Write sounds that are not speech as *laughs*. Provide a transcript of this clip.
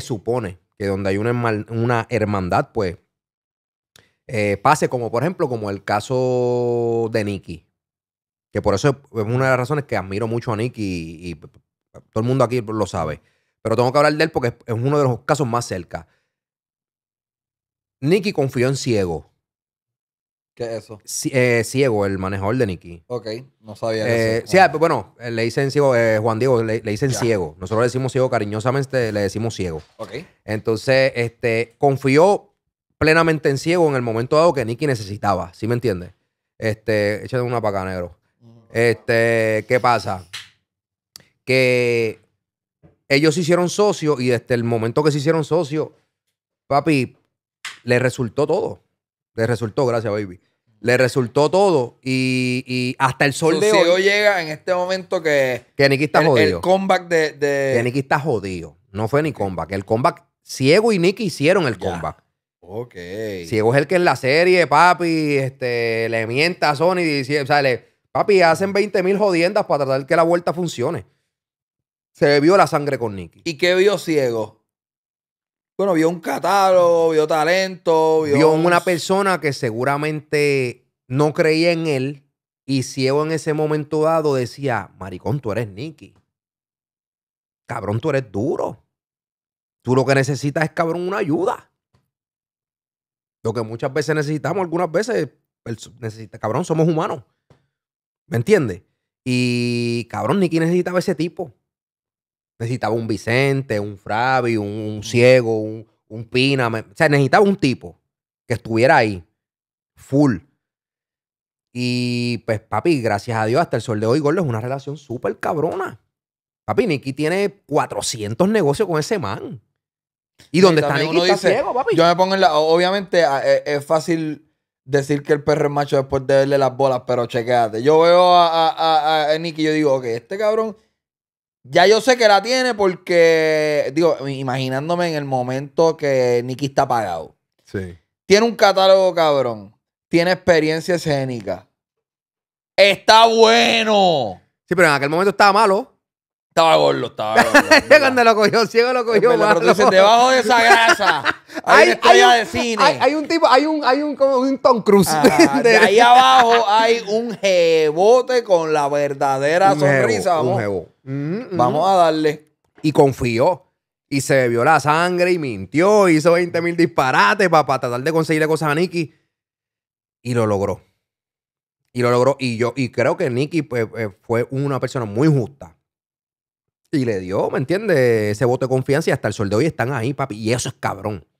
supone que donde hay una, hermandad, pues eh, pase como, por ejemplo, como el caso de Nicky. Que por eso es una de las razones que admiro mucho a Nicky y, todo el mundo aquí lo sabe. Pero tengo que hablar de él porque es uno de los casos más cerca. Nicky confió en Ciego. ¿Qué es eso? Eh, ciego, el manejador de Nicky. Ok, no sabía eh, Sí, ah, pues, bueno, eh, le dicen ciego, Juan Diego, le, le dicen ciego. Nosotros le decimos ciego, cariñosamente le decimos ciego. Ok. Entonces, este, confió plenamente en ciego en el momento dado que Nicky necesitaba, ¿sí me entiendes? Este, échate una paca, negro. Mm. Este, ¿qué pasa? Que ellos se hicieron socios y desde el momento que se hicieron socios, papi, le resultó todo. Le resultó, gracias, baby. Le resultó todo y, hasta el sol de llega en este momento que. Que Nicky está jodido. El comeback de, de, Que Nicky está jodido. No fue ni comeback. El comeback. Ciego y Nicky hicieron el comeback. Ok. Ciego es el que en la serie, papi, este, le mienta a Sony. Dice, o sea, papi, hacen 20 mil jodiendas para tratar que la vuelta funcione. Se bebió la sangre con Nicky. ¿Y qué vio Ciego? Bueno, vio un catálogo, vio talento, vio... vio una persona que seguramente no creía en él y ciego en ese momento dado decía, maricón, tú eres Nicky. Cabrón, tú eres duro. Tú lo que necesitas es, cabrón, una ayuda. Lo que muchas veces necesitamos, algunas veces, necesita, cabrón, somos humanos. ¿Me entiendes? Y, cabrón, Nicky necesitaba ese tipo. Necesitaba un Vicente, un Fravi, un, Ciego, un, un Pina. o sea, necesitaba un tipo que estuviera ahí, full. Y pues, papi, gracias a Dios, hasta el sol de hoy, Gordo es una relación súper cabrona. Papi, Nicky tiene 400 negocios con ese man. Y donde está Nicky está Yo me pongo en la. Obviamente, e, es, fácil decir que el perro es macho después de verle las bolas, pero chequeate. Yo veo a, a Nicky y yo digo, ok, este cabrón ya yo sé que la tiene porque, digo, imaginándome en el momento que Nicky está pagado. Sí. Tiene un catálogo cabrón. Tiene experiencia escénica. Está bueno. Sí, pero en aquel momento estaba malo. Estaba gordo, estaba gordo. *laughs* Cuando lo cogió ciego, lo cogió malo. Pero dicen, debajo de esa grasa *laughs* hay, una estrella un, de cine. Hay, un tipo, hay un, hay un, un Tom Cruise. Ah, *laughs* de ahí abajo hay un jebote con la verdadera sonrisa. Un mm, vamos a darle. Y confió. Y se bebió la sangre y mintió. Hizo 20 mil disparates para, tratar de conseguirle cosas a Nicky. Y lo logró. Y lo logró. Y yo y creo que Nicky pues, eh, fue una persona muy justa y le dio, ¿me entiendes? Ese voto de confianza y hasta el sol de hoy están ahí, papi. Y eso es cabrón.